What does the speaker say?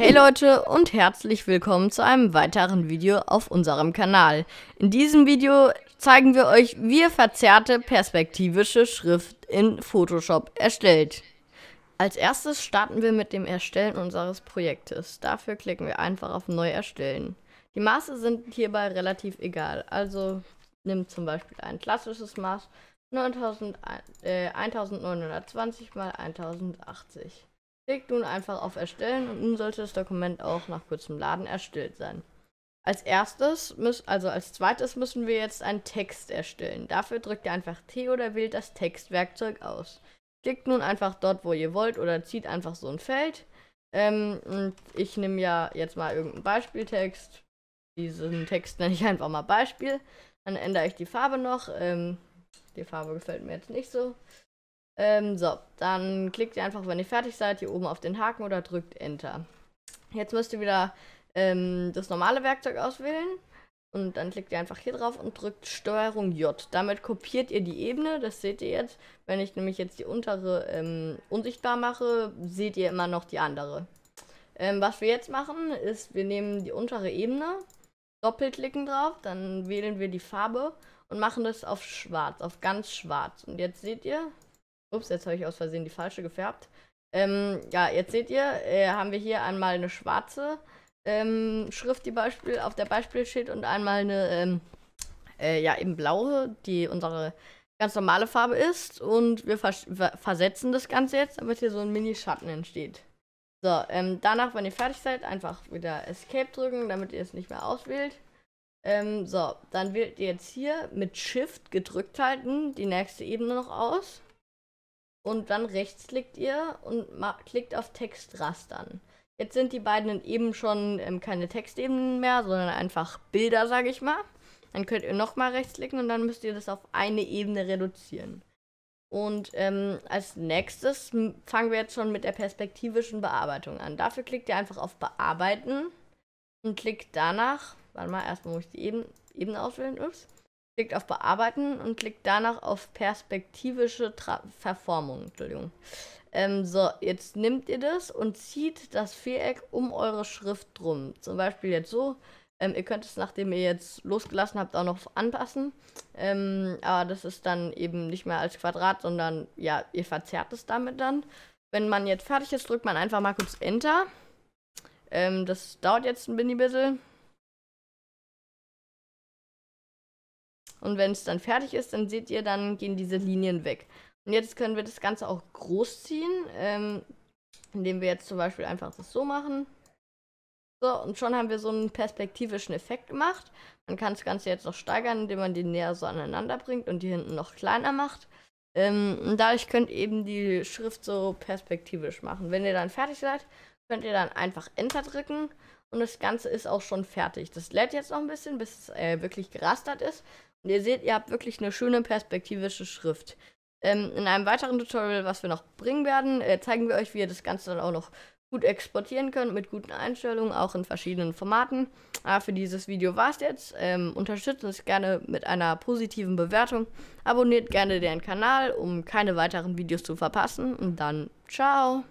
Hey Leute und herzlich willkommen zu einem weiteren Video auf unserem Kanal. In diesem Video zeigen wir euch, wie ihr verzerrte perspektivische Schrift in Photoshop erstellt. Als erstes starten wir mit dem Erstellen unseres Projektes. Dafür klicken wir einfach auf Neu erstellen. Die Maße sind hierbei relativ egal. Also nimm zum Beispiel ein klassisches Maß 9000, äh, 1920 x 1080. Klickt nun einfach auf Erstellen und nun sollte das Dokument auch nach kurzem Laden erstellt sein. Als erstes, müssen, also als zweites müssen wir jetzt einen Text erstellen. Dafür drückt ihr einfach T oder wählt das Textwerkzeug aus. Klickt nun einfach dort, wo ihr wollt oder zieht einfach so ein Feld. Ähm, und ich nehme ja jetzt mal irgendeinen Beispieltext. Diesen Text nenne ich einfach mal Beispiel. Dann ändere ich die Farbe noch. Ähm, die Farbe gefällt mir jetzt nicht so. Ähm, so, dann klickt ihr einfach, wenn ihr fertig seid, hier oben auf den Haken oder drückt Enter. Jetzt müsst ihr wieder ähm, das normale Werkzeug auswählen. Und dann klickt ihr einfach hier drauf und drückt Steuerung J. Damit kopiert ihr die Ebene, das seht ihr jetzt. Wenn ich nämlich jetzt die untere ähm, unsichtbar mache, seht ihr immer noch die andere. Ähm, was wir jetzt machen, ist, wir nehmen die untere Ebene, doppelklicken drauf, dann wählen wir die Farbe und machen das auf schwarz, auf ganz schwarz. Und jetzt seht ihr, Ups, jetzt habe ich aus Versehen die falsche gefärbt. Ähm, ja, jetzt seht ihr, äh, haben wir hier einmal eine schwarze ähm, Schrift, die Beispiel, auf der Beispiel steht, und einmal eine, ähm, äh, ja, eben blaue, die unsere ganz normale Farbe ist. Und wir vers versetzen das Ganze jetzt, damit hier so ein Mini-Schatten entsteht. So, ähm, danach, wenn ihr fertig seid, einfach wieder Escape drücken, damit ihr es nicht mehr auswählt. Ähm, so, dann wählt ihr jetzt hier mit Shift gedrückt halten die nächste Ebene noch aus und dann rechtsklickt ihr und klickt auf Textrastern. Jetzt sind die beiden eben schon ähm, keine Textebenen mehr, sondern einfach Bilder, sage ich mal. Dann könnt ihr nochmal rechtsklicken und dann müsst ihr das auf eine Ebene reduzieren. Und ähm, als nächstes fangen wir jetzt schon mit der perspektivischen Bearbeitung an. Dafür klickt ihr einfach auf Bearbeiten und klickt danach, warte mal, erstmal muss ich die Ebene, Ebene auswählen, ups klickt auf Bearbeiten und klickt danach auf perspektivische Tra Verformung. Entschuldigung. Ähm, so, jetzt nehmt ihr das und zieht das Viereck um eure Schrift drum. Zum Beispiel jetzt so. Ähm, ihr könnt es, nachdem ihr jetzt losgelassen habt, auch noch anpassen. Ähm, aber das ist dann eben nicht mehr als Quadrat, sondern ja, ihr verzerrt es damit dann. Wenn man jetzt fertig ist, drückt man einfach mal kurz Enter. Ähm, das dauert jetzt ein bisschen. Und wenn es dann fertig ist, dann seht ihr, dann gehen diese Linien weg. Und jetzt können wir das Ganze auch groß ziehen, ähm, indem wir jetzt zum Beispiel einfach das so machen. So, und schon haben wir so einen perspektivischen Effekt gemacht. Man kann das Ganze jetzt noch steigern, indem man die näher so aneinander bringt und die hinten noch kleiner macht. Ähm, und dadurch könnt ihr eben die Schrift so perspektivisch machen. Wenn ihr dann fertig seid, könnt ihr dann einfach Enter drücken und das Ganze ist auch schon fertig. Das lädt jetzt noch ein bisschen, bis es äh, wirklich gerastert ist. Und ihr seht, ihr habt wirklich eine schöne perspektivische Schrift. Ähm, in einem weiteren Tutorial, was wir noch bringen werden, äh, zeigen wir euch, wie ihr das Ganze dann auch noch gut exportieren könnt mit guten Einstellungen, auch in verschiedenen Formaten. Aber ah, für dieses Video war es jetzt. Ähm, unterstützt uns gerne mit einer positiven Bewertung. Abonniert gerne den Kanal, um keine weiteren Videos zu verpassen. Und dann ciao!